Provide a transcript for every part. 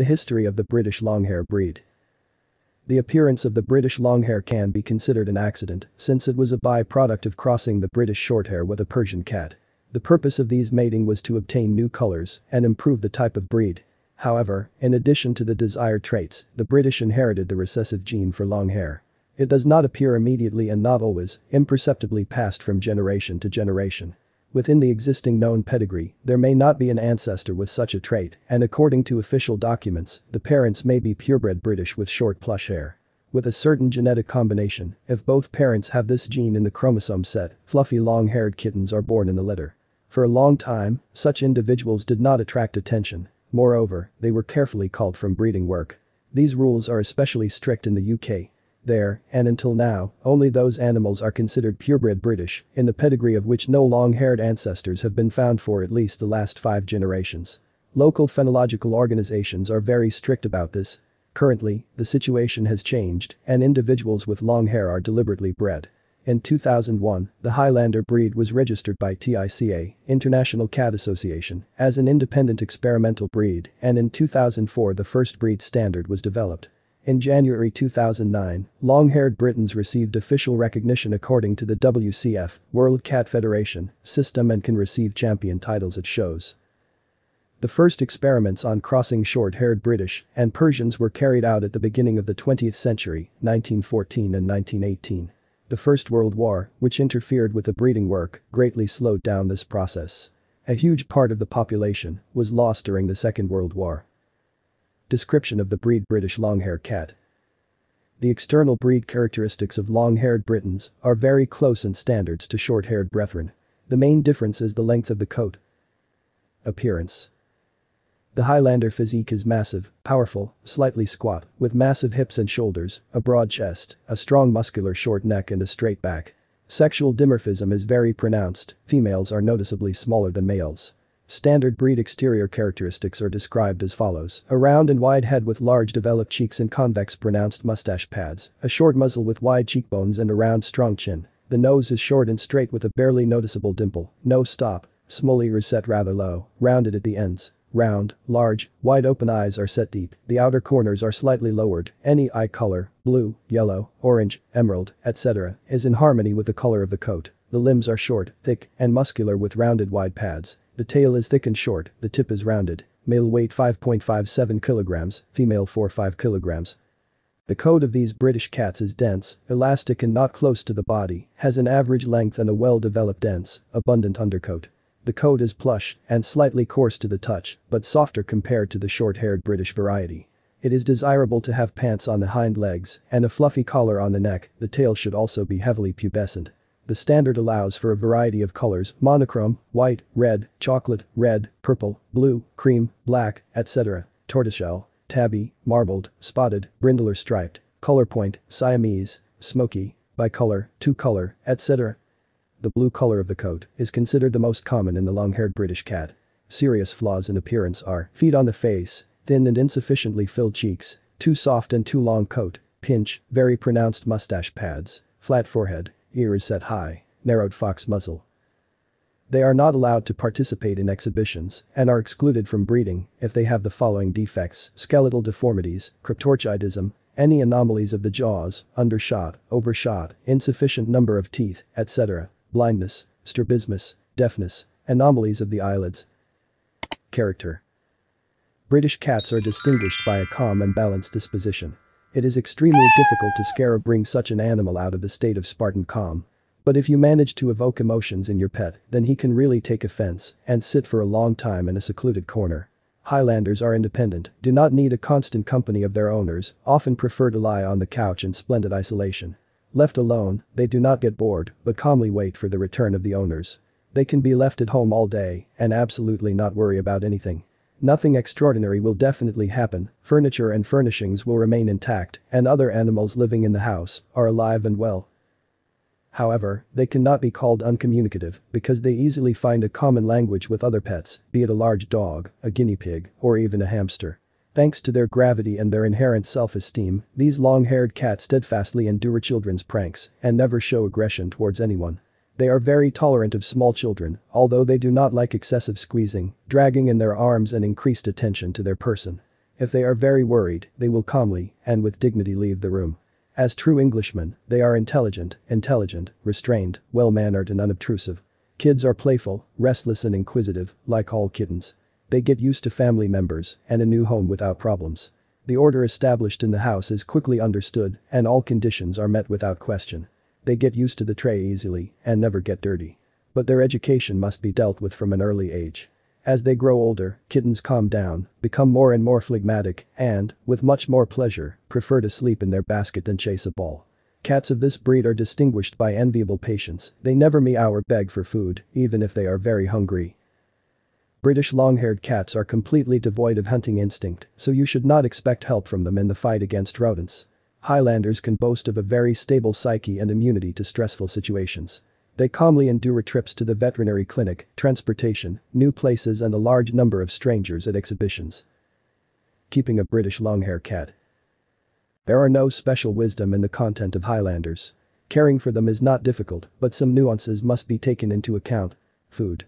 The history of the British Longhair breed. The appearance of the British Longhair can be considered an accident, since it was a byproduct of crossing the British Shorthair with a Persian cat. The purpose of these mating was to obtain new colors and improve the type of breed. However, in addition to the desired traits, the British inherited the recessive gene for long hair. It does not appear immediately and not always, imperceptibly passed from generation to generation. Within the existing known pedigree, there may not be an ancestor with such a trait, and according to official documents, the parents may be purebred British with short plush hair. With a certain genetic combination, if both parents have this gene in the chromosome set, fluffy long-haired kittens are born in the litter. For a long time, such individuals did not attract attention. Moreover, they were carefully culled from breeding work. These rules are especially strict in the UK, there, and until now, only those animals are considered purebred British, in the pedigree of which no long-haired ancestors have been found for at least the last five generations. Local phenological organizations are very strict about this. Currently, the situation has changed, and individuals with long hair are deliberately bred. In 2001, the Highlander breed was registered by TICA, International Cat Association, as an independent experimental breed, and in 2004 the first breed standard was developed. In January 2009, long-haired Britons received official recognition according to the WCF, World Cat Federation, system and can receive champion titles at shows. The first experiments on crossing short-haired British and Persians were carried out at the beginning of the 20th century, 1914 and 1918. The First World War, which interfered with the breeding work, greatly slowed down this process. A huge part of the population was lost during the Second World War. Description of the breed British Longhair Cat The external breed characteristics of long-haired Britons are very close in standards to short-haired brethren. The main difference is the length of the coat. Appearance The Highlander physique is massive, powerful, slightly squat, with massive hips and shoulders, a broad chest, a strong muscular short neck and a straight back. Sexual dimorphism is very pronounced, females are noticeably smaller than males. Standard breed exterior characteristics are described as follows, a round and wide head with large developed cheeks and convex pronounced mustache pads, a short muzzle with wide cheekbones and a round strong chin. The nose is short and straight with a barely noticeable dimple, no stop, small ears set rather low, rounded at the ends. Round, large, wide-open eyes are set deep, the outer corners are slightly lowered, any eye color, blue, yellow, orange, emerald, etc., is in harmony with the color of the coat. The limbs are short, thick, and muscular with rounded wide pads. The tail is thick and short, the tip is rounded, male weight 5.57 kilograms, female 4.5 kilograms. The coat of these British cats is dense, elastic and not close to the body, has an average length and a well-developed dense, abundant undercoat. The coat is plush and slightly coarse to the touch, but softer compared to the short-haired British variety. It is desirable to have pants on the hind legs and a fluffy collar on the neck, the tail should also be heavily pubescent. The standard allows for a variety of colors, monochrome, white, red, chocolate, red, purple, blue, cream, black, etc., tortoiseshell, tabby, marbled, spotted, brindle or striped, color point, Siamese, smoky, bicolor, two-color, etc. The blue color of the coat is considered the most common in the long-haired British cat. Serious flaws in appearance are feet on the face, thin and insufficiently filled cheeks, too soft and too long coat, pinch, very pronounced mustache pads, flat forehead, ears set high, narrowed fox muzzle. They are not allowed to participate in exhibitions and are excluded from breeding if they have the following defects, skeletal deformities, cryptorchidism, any anomalies of the jaws, undershot, overshot, insufficient number of teeth, etc., blindness, strabismus, deafness, anomalies of the eyelids. Character British cats are distinguished by a calm and balanced disposition. It is extremely difficult to scare or bring such an animal out of the state of Spartan calm. But if you manage to evoke emotions in your pet, then he can really take offense and sit for a long time in a secluded corner. Highlanders are independent, do not need a constant company of their owners, often prefer to lie on the couch in splendid isolation. Left alone, they do not get bored, but calmly wait for the return of the owners. They can be left at home all day and absolutely not worry about anything. Nothing extraordinary will definitely happen, furniture and furnishings will remain intact, and other animals living in the house are alive and well. However, they cannot be called uncommunicative because they easily find a common language with other pets, be it a large dog, a guinea pig, or even a hamster. Thanks to their gravity and their inherent self-esteem, these long-haired cats steadfastly endure children's pranks and never show aggression towards anyone. They are very tolerant of small children, although they do not like excessive squeezing, dragging in their arms and increased attention to their person. If they are very worried, they will calmly and with dignity leave the room. As true Englishmen, they are intelligent, intelligent, restrained, well-mannered and unobtrusive. Kids are playful, restless and inquisitive, like all kittens. They get used to family members and a new home without problems. The order established in the house is quickly understood and all conditions are met without question. They get used to the tray easily and never get dirty. But their education must be dealt with from an early age. As they grow older, kittens calm down, become more and more phlegmatic, and, with much more pleasure, prefer to sleep in their basket than chase a ball. Cats of this breed are distinguished by enviable patience, they never meow or beg for food, even if they are very hungry. British long-haired cats are completely devoid of hunting instinct, so you should not expect help from them in the fight against rodents. Highlanders can boast of a very stable psyche and immunity to stressful situations. They calmly endure trips to the veterinary clinic, transportation, new places and a large number of strangers at exhibitions. Keeping a British longhair cat. There are no special wisdom in the content of Highlanders. Caring for them is not difficult, but some nuances must be taken into account. Food.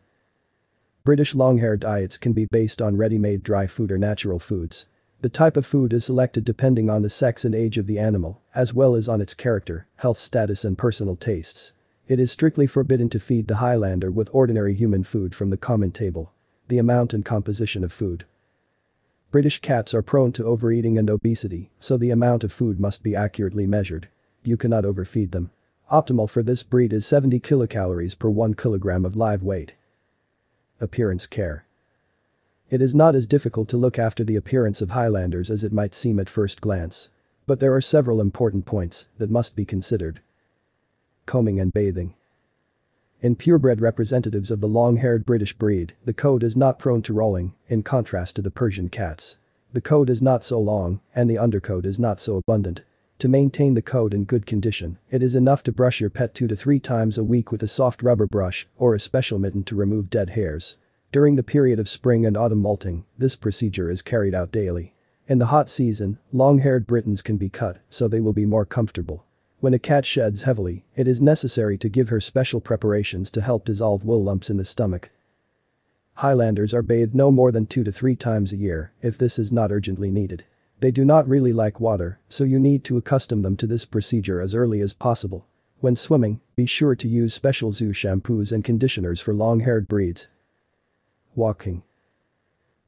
British longhair diets can be based on ready-made dry food or natural foods. The type of food is selected depending on the sex and age of the animal, as well as on its character, health status and personal tastes. It is strictly forbidden to feed the Highlander with ordinary human food from the common table. The amount and composition of food. British cats are prone to overeating and obesity, so the amount of food must be accurately measured. You cannot overfeed them. Optimal for this breed is 70 kilocalories per 1 kilogram of live weight. Appearance care. It is not as difficult to look after the appearance of Highlanders as it might seem at first glance. But there are several important points that must be considered. Combing and bathing. In purebred representatives of the long-haired British breed, the coat is not prone to rolling, in contrast to the Persian cats. The coat is not so long, and the undercoat is not so abundant. To maintain the coat in good condition, it is enough to brush your pet two to three times a week with a soft rubber brush or a special mitten to remove dead hairs. During the period of spring and autumn molting, this procedure is carried out daily. In the hot season, long-haired Britons can be cut so they will be more comfortable. When a cat sheds heavily, it is necessary to give her special preparations to help dissolve wool lumps in the stomach. Highlanders are bathed no more than two to three times a year if this is not urgently needed. They do not really like water, so you need to accustom them to this procedure as early as possible. When swimming, be sure to use special zoo shampoos and conditioners for long-haired breeds walking.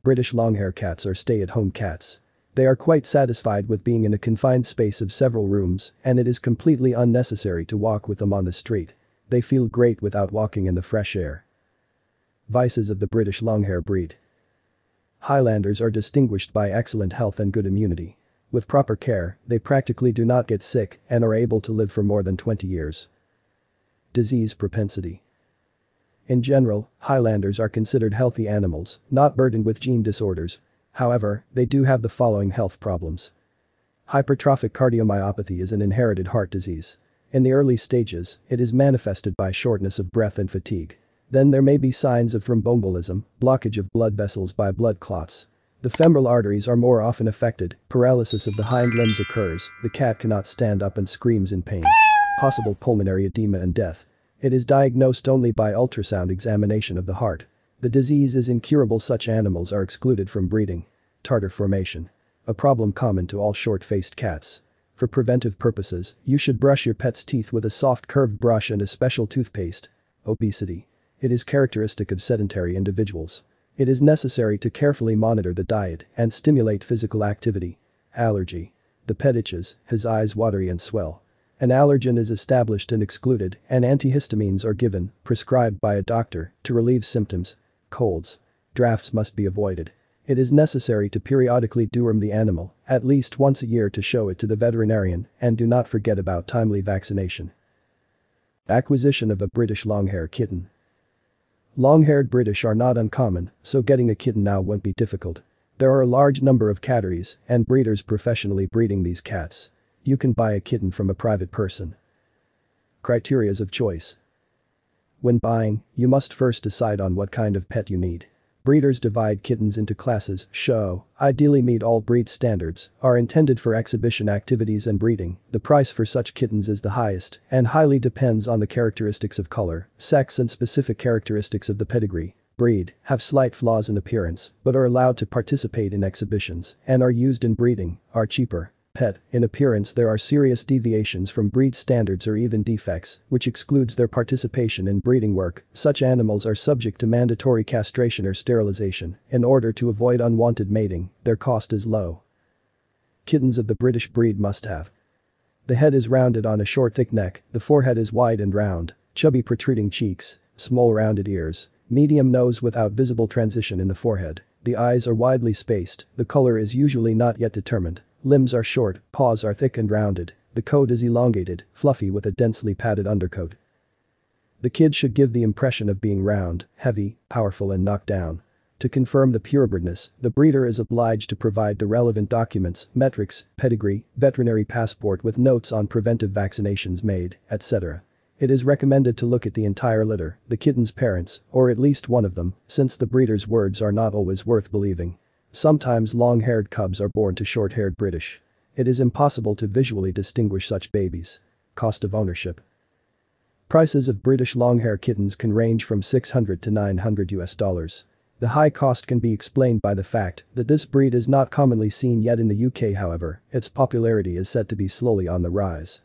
British longhair cats are stay-at-home cats. They are quite satisfied with being in a confined space of several rooms and it is completely unnecessary to walk with them on the street. They feel great without walking in the fresh air. Vices of the British longhair breed. Highlanders are distinguished by excellent health and good immunity. With proper care, they practically do not get sick and are able to live for more than 20 years. Disease propensity. In general, Highlanders are considered healthy animals, not burdened with gene disorders. However, they do have the following health problems. Hypertrophic cardiomyopathy is an inherited heart disease. In the early stages, it is manifested by shortness of breath and fatigue. Then there may be signs of thromboembolism, blockage of blood vessels by blood clots. The femoral arteries are more often affected, paralysis of the hind limbs occurs, the cat cannot stand up and screams in pain. Possible pulmonary edema and death. It is diagnosed only by ultrasound examination of the heart. The disease is incurable such animals are excluded from breeding. Tartar formation. A problem common to all short-faced cats. For preventive purposes, you should brush your pet's teeth with a soft curved brush and a special toothpaste. Obesity. It is characteristic of sedentary individuals. It is necessary to carefully monitor the diet and stimulate physical activity. Allergy. The pet itches, his eyes watery and swell. An allergen is established and excluded, and antihistamines are given, prescribed by a doctor, to relieve symptoms. Colds. Drafts must be avoided. It is necessary to periodically deworm the animal, at least once a year to show it to the veterinarian, and do not forget about timely vaccination. Acquisition of a British Longhair Kitten Long-haired British are not uncommon, so getting a kitten now won't be difficult. There are a large number of catteries and breeders professionally breeding these cats. You can buy a kitten from a private person. Criterias of choice. When buying, you must first decide on what kind of pet you need. Breeders divide kittens into classes, show, ideally meet all breed standards, are intended for exhibition activities and breeding, the price for such kittens is the highest, and highly depends on the characteristics of color, sex and specific characteristics of the pedigree. Breed, have slight flaws in appearance, but are allowed to participate in exhibitions, and are used in breeding, are cheaper, pet, in appearance there are serious deviations from breed standards or even defects, which excludes their participation in breeding work, such animals are subject to mandatory castration or sterilization, in order to avoid unwanted mating, their cost is low. Kittens of the British breed must have. The head is rounded on a short thick neck, the forehead is wide and round, chubby protruding cheeks, small rounded ears, medium nose without visible transition in the forehead, the eyes are widely spaced, the color is usually not yet determined, Limbs are short, paws are thick and rounded, the coat is elongated, fluffy with a densely padded undercoat. The kid should give the impression of being round, heavy, powerful and knocked down. To confirm the purebredness, the breeder is obliged to provide the relevant documents, metrics, pedigree, veterinary passport with notes on preventive vaccinations made, etc. It is recommended to look at the entire litter, the kitten's parents, or at least one of them, since the breeder's words are not always worth believing. Sometimes long-haired cubs are born to short-haired British. It is impossible to visually distinguish such babies. Cost of ownership. Prices of British long-hair kittens can range from 600 to 900 US dollars. The high cost can be explained by the fact that this breed is not commonly seen yet in the UK however, its popularity is said to be slowly on the rise.